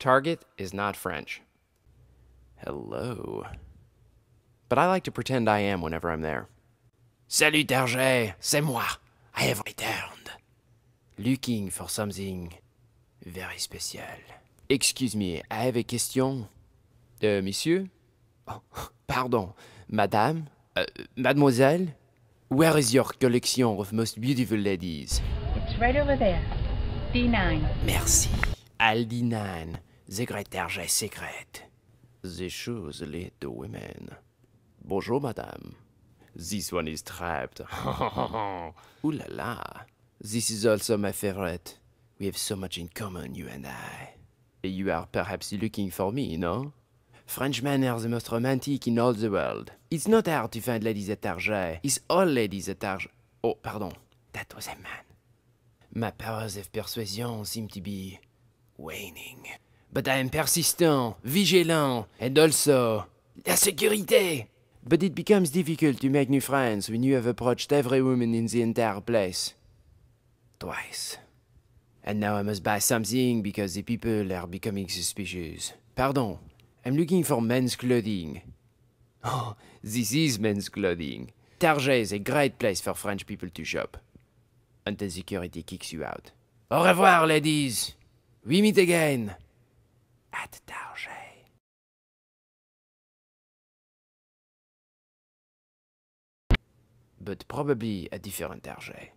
Target is not French. Hello. But I like to pretend I am whenever I'm there. Salut Darje. c'est moi. I have returned. Looking for something very special. Excuse me, I have a question. Uh, monsieur? Oh, pardon, madame? Uh, mademoiselle? Where is your collection of most beautiful ladies? It's right over there. D9. Merci. Aldi 9 Secrétaire secrète. The shoes lead to women. Bonjour, madame. This one is trapped. Ooh la la. This is also my favorite. We have so much in common, you and I. You are perhaps looking for me, no? Frenchmen are the most romantic in all the world. It's not hard to find ladies at Argent. It's all ladies at Argent. Oh, pardon. That was a man. My powers of persuasion seem to be waning but I am persistent, vigilant, and also la sécurité. But it becomes difficult to make new friends when you have approached every woman in the entire place. Twice. And now I must buy something because the people are becoming suspicious. Pardon, I'm looking for men's clothing. Oh, this is men's clothing. Target is a great place for French people to shop. Until security kicks you out. Au revoir, ladies! We meet again! But probably a different target.